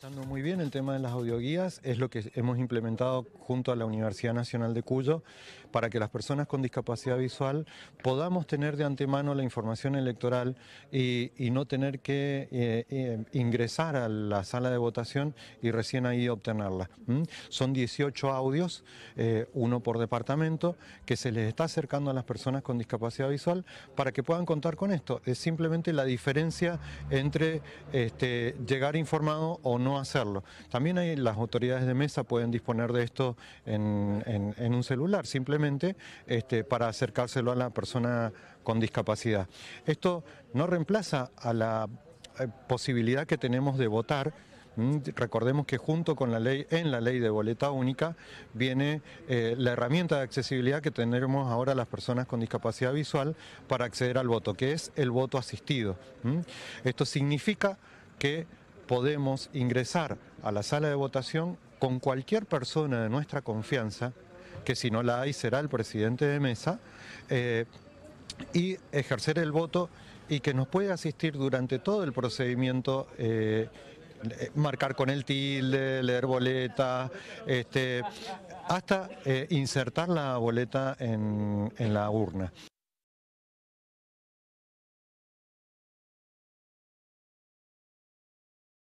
Estando muy bien el tema de las audioguías, es lo que hemos implementado junto a la Universidad Nacional de Cuyo para que las personas con discapacidad visual podamos tener de antemano la información electoral y, no tener que eh, eh, ingresar a la sala de votación y recién ahí obtenerla. Son 18 audios, eh, uno por departamento, que se les está acercando a las personas con discapacidad visual para que puedan contar con esto. Es simplemente la diferencia entre este, llegar informado o no hacerlo. También las autoridades de mesa pueden disponer de esto en, un celular, simplemente este, para acercárselo a la persona con discapacidad. Esto no reemplaza a la eh, posibilidad que tenemos de votar. Mm, recordemos que junto con la ley, en la ley de boleta única, viene eh, la herramienta de accesibilidad que tenemos ahora las personas con discapacidad visual para acceder al voto, que es el voto asistido. Mm, esto significa que podemos ingresar a la sala de votación con cualquier persona de nuestra confianza, que si no la hay será el presidente de mesa, eh, y ejercer el voto y que nos puede asistir durante todo el procedimiento. Eh, marcar con el tilde, leer boletas, este, hasta eh, insertar la boleta en la urna.